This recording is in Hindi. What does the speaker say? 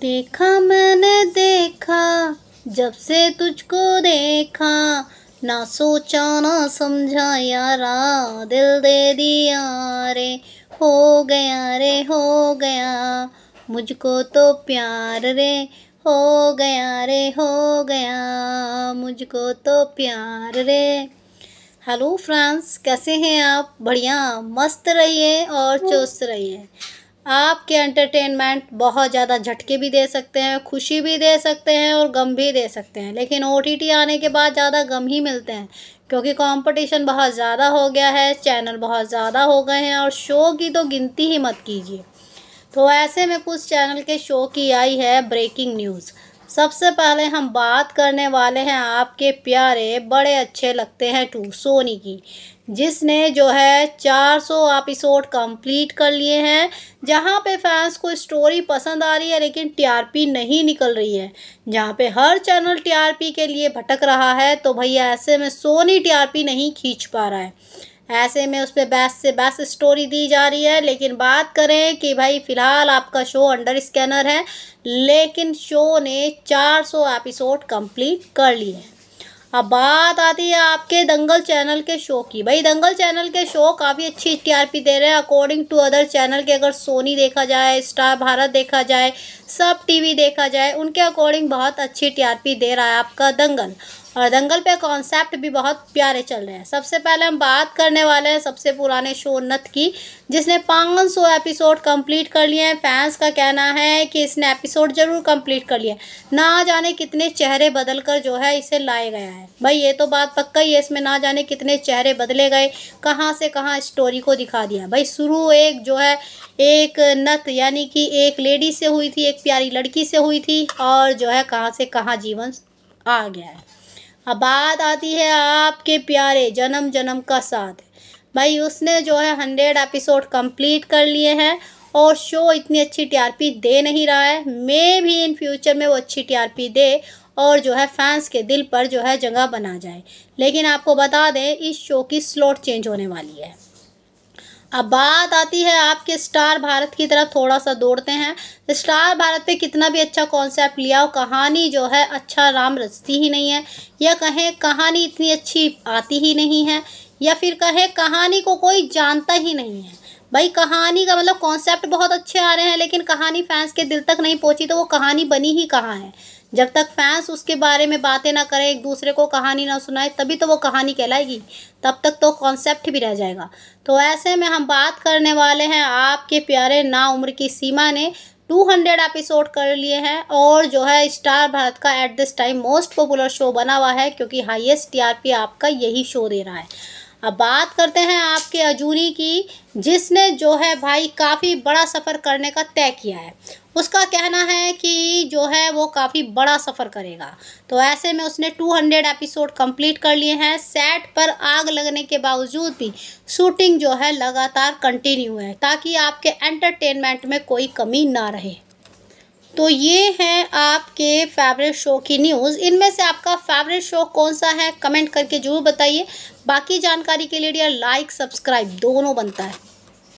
देखा मैंने देखा जब से तुझको देखा ना सोचा ना समझा यारा दिल दे दिया रे हो गया रे हो गया मुझको तो प्यार रे हो गया रे हो गया मुझको तो प्यार रे हेलो फ्रेंड्स कैसे हैं आप बढ़िया मस्त रहिए और हम्म। चुस्त रहिए आपके एंटरटेनमेंट बहुत ज़्यादा झटके भी दे सकते हैं खुशी भी दे सकते हैं और गम भी दे सकते हैं लेकिन ओ आने के बाद ज़्यादा गम ही मिलते हैं क्योंकि कंपटीशन बहुत ज़्यादा हो गया है चैनल बहुत ज़्यादा हो गए हैं और शो की तो गिनती ही मत कीजिए तो ऐसे में कुछ चैनल के शो की आई है ब्रेकिंग न्यूज़ सबसे पहले हम बात करने वाले हैं आपके प्यारे बड़े अच्छे लगते हैं टू सोनी की जिसने जो है 400 एपिसोड कम्प्लीट कर लिए हैं जहाँ पे फैंस को स्टोरी पसंद आ रही है लेकिन टीआरपी नहीं निकल रही है जहाँ पे हर चैनल टीआरपी के लिए भटक रहा है तो भैया ऐसे में सोनी टीआरपी नहीं खींच पा रहा है ऐसे में उस पर बेस्ट से बेस्ट स्टोरी दी जा रही है लेकिन बात करें कि भाई फ़िलहाल आपका शो अंडर स्कैनर है लेकिन शो ने 400 एपिसोड कंप्लीट कर लिए हैं अब बात आती है आपके दंगल चैनल के शो की भाई दंगल चैनल के शो काफ़ी अच्छी टीआरपी दे रहे हैं अकॉर्डिंग टू अदर चैनल के अगर सोनी देखा जाए स्टार भारत देखा जाए सब टीवी देखा जाए उनके अकॉर्डिंग बहुत अच्छी टी दे रहा है आपका दंगल और दंगल पे कॉन्सेप्ट भी बहुत प्यारे चल रहे हैं सबसे पहले हम बात करने वाले हैं सबसे पुराने शो नथ की जिसने 500 एपिसोड कंप्लीट कर लिए हैं फैंस का कहना है कि इसने एपिसोड ज़रूर कंप्लीट कर लिया ना जाने कितने चेहरे बदल कर जो है इसे लाया गया है भाई ये तो बात पक्का ही है इसमें ना जाने कितने चेहरे बदले गए कहाँ से कहाँ स्टोरी को दिखा दिया भाई शुरू एक जो है एक नथ यानी कि एक लेडी से हुई थी एक प्यारी लड़की से हुई थी और जो है कहाँ से कहाँ जीवन आ गया है अब बात आती है आपके प्यारे जन्म जन्म का साथ भाई उसने जो है हंड्रेड एपिसोड कंप्लीट कर लिए हैं और शो इतनी अच्छी टीआरपी दे नहीं रहा है मे भी इन फ्यूचर में वो अच्छी टीआरपी दे और जो है फैंस के दिल पर जो है जगह बना जाए लेकिन आपको बता दें इस शो की स्लॉट चेंज होने वाली है अब बात आती है आपके स्टार भारत की तरफ थोड़ा सा दौड़ते हैं स्टार भारत पे कितना भी अच्छा कॉन्सेप्ट लिया हो कहानी जो है अच्छा राम रचती ही नहीं है या कहें कहानी इतनी अच्छी आती ही नहीं है या फिर कहें कहानी को कोई जानता ही नहीं है भाई कहानी का मतलब कॉन्सेप्ट बहुत अच्छे आ रहे हैं लेकिन कहानी फैंस के दिल तक नहीं पहुंची तो वो कहानी बनी ही कहाँ है जब तक फैंस उसके बारे में बातें ना करें एक दूसरे को कहानी ना सुनाए तभी तो वो कहानी कहलाएगी तब तक तो कॉन्सेप्ट भी रह जाएगा तो ऐसे में हम बात करने वाले हैं आपके प्यारे ना उम्र की सीमा ने टू हंड्रेड एपिसोड कर लिए हैं और जो है स्टार भारत का at this time most popular show बना हुआ है क्योंकि हाईएस्ट टीआरपी आपका यही शो दे रहा है अब बात करते हैं आपके अजूरी की जिसने जो है भाई काफ़ी बड़ा सफ़र करने का तय किया है उसका कहना है कि जो है वो काफ़ी बड़ा सफ़र करेगा तो ऐसे में उसने 200 एपिसोड कंप्लीट कर लिए हैं सेट पर आग लगने के बावजूद भी शूटिंग जो है लगातार कंटिन्यू है ताकि आपके एंटरटेनमेंट में कोई कमी ना रहे तो ये हैं आपके फेवरेट शो की न्यूज़ इनमें से आपका फेवरेट शो कौन सा है कमेंट करके जरूर बताइए बाकी जानकारी के लिए लाइक सब्सक्राइब दोनों बनता है